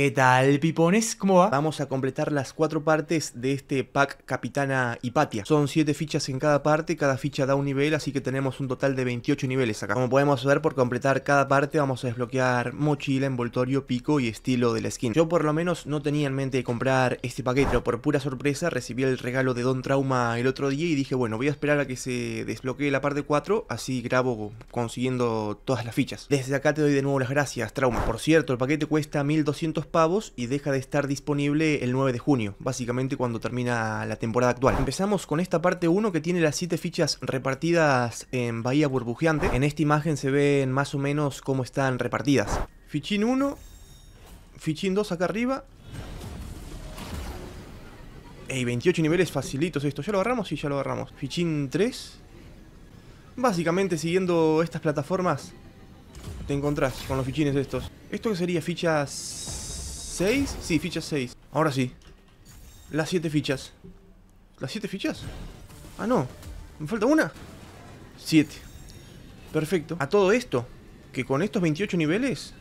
¿Qué tal, pipones? ¿Cómo va? Vamos a completar las cuatro partes de este pack Capitana Patia. Son siete fichas en cada parte, cada ficha da un nivel, así que tenemos un total de 28 niveles acá. Como podemos ver, por completar cada parte vamos a desbloquear mochila, envoltorio, pico y estilo de la skin. Yo por lo menos no tenía en mente comprar este paquete, pero por pura sorpresa recibí el regalo de Don Trauma el otro día y dije, bueno, voy a esperar a que se desbloquee la parte 4, así grabo consiguiendo todas las fichas. Desde acá te doy de nuevo las gracias, Trauma. Por cierto, el paquete cuesta 1200 pavos y deja de estar disponible el 9 de junio, básicamente cuando termina la temporada actual. Empezamos con esta parte 1 que tiene las 7 fichas repartidas en Bahía Burbujeante. En esta imagen se ven más o menos cómo están repartidas. Fichín 1, fichín 2 acá arriba. Ey, 28 niveles facilitos esto. Ya lo agarramos y sí, ya lo agarramos. Fichín 3. Básicamente siguiendo estas plataformas te encontrás con los fichines estos. ¿Esto que sería? Fichas 6 Sí, fichas 6 Ahora sí. Las 7 fichas. ¿Las 7 fichas? Ah, no. ¿Me falta una? 7 Perfecto. A todo esto, que con estos 28 niveles,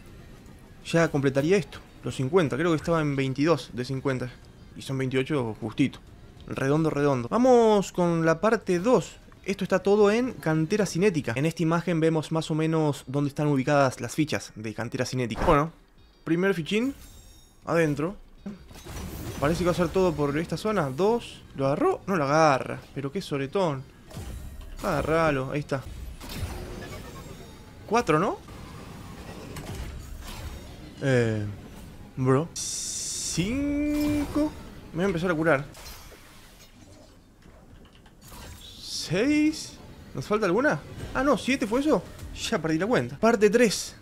ya completaría esto. Los 50, creo que estaba en 22 de 50. Y son 28 justito. Redondo, redondo. Vamos con la parte 2. Esto está todo en cantera cinética. En esta imagen vemos más o menos dónde están ubicadas las fichas de cantera cinética. Bueno, primer fichín, adentro. Parece que va a ser todo por esta zona. Dos. ¿Lo agarró? No lo agarra. Pero qué soretón. Agarralo. Ahí está. Cuatro, ¿no? Eh... Bro. Cinco. Me voy a empezar a curar. Seis. ¿Nos falta alguna? Ah, no. Siete fue eso. Ya perdí la cuenta. Parte tres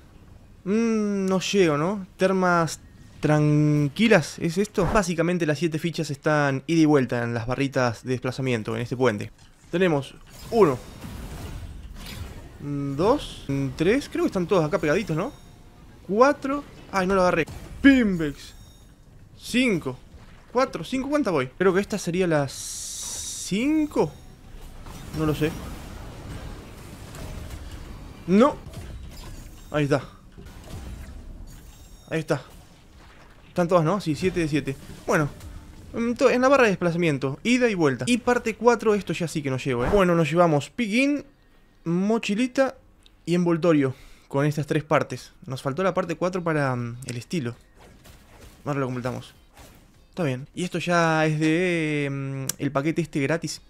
Mmm, no llego, ¿no? Termas tranquilas, ¿es esto? Básicamente las siete fichas están ida y vuelta en las barritas de desplazamiento, en este puente. Tenemos uno mm, Dos mm, Tres creo que están todos acá pegaditos, ¿no? Cuatro ay no lo agarré, Pimbex, 5, Cuatro, 5, ¿cuántas voy? Creo que esta sería las 5, no lo sé. No, ahí está. Ahí está. Están todas, ¿no? Sí, 7 de 7. Bueno, mm, en la barra de desplazamiento, ida y vuelta. Y parte 4, esto ya sí que nos llevo, ¿eh? Bueno, nos llevamos piquín, mochilita y envoltorio con estas tres partes. Nos faltó la parte 4 para mm, el estilo. Ahora lo completamos. Está bien. Y esto ya es de mm, el paquete este gratis.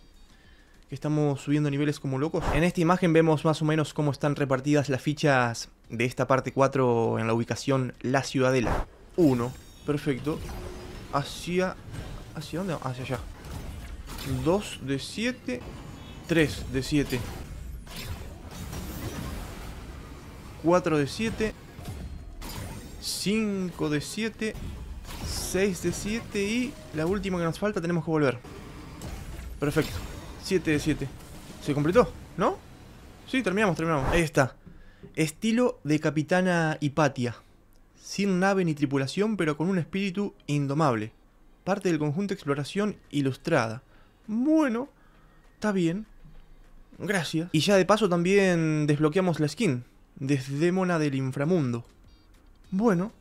Que estamos subiendo niveles como locos. En esta imagen vemos más o menos cómo están repartidas las fichas de esta parte 4 en la ubicación La Ciudadela 1. Perfecto. Hacia... ¿Hacia dónde? Hacia allá. 2 de 7. 3 de 7. 4 de 7. 5 de 7. 6 de 7. Y la última que nos falta tenemos que volver. Perfecto. 7 de 7. ¿Se completó? ¿No? Sí, terminamos, terminamos. Ahí está. Estilo de Capitana Hipatia sin nave ni tripulación, pero con un espíritu indomable. Parte del conjunto de exploración ilustrada. Bueno, está bien. Gracias. Y ya de paso también desbloqueamos la skin. Desdémona del inframundo. Bueno.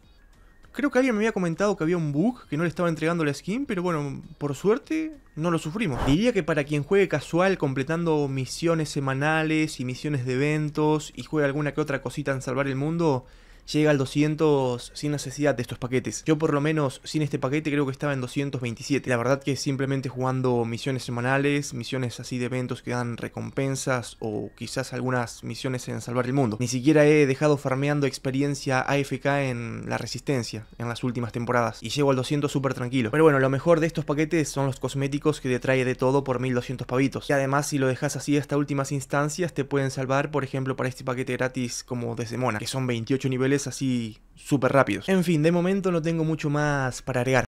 Creo que alguien me había comentado que había un bug, que no le estaba entregando la skin, pero bueno, por suerte no lo sufrimos. Diría que para quien juegue casual, completando misiones semanales y misiones de eventos, y juegue alguna que otra cosita en salvar el mundo, llega al 200 sin necesidad de estos paquetes. Yo por lo menos sin este paquete creo que estaba en 227. La verdad que simplemente jugando misiones semanales, misiones así de eventos que dan recompensas o quizás algunas misiones en salvar el mundo. Ni siquiera he dejado farmeando experiencia AFK en la resistencia en las últimas temporadas y llego al 200 súper tranquilo. Pero bueno, lo mejor de estos paquetes son los cosméticos que te trae de todo por 1200 pavitos. Y además si lo dejas así hasta últimas instancias te pueden salvar por ejemplo para este paquete gratis como de Semona que son 28 niveles así súper rápidos. En fin, de momento no tengo mucho más para agregar.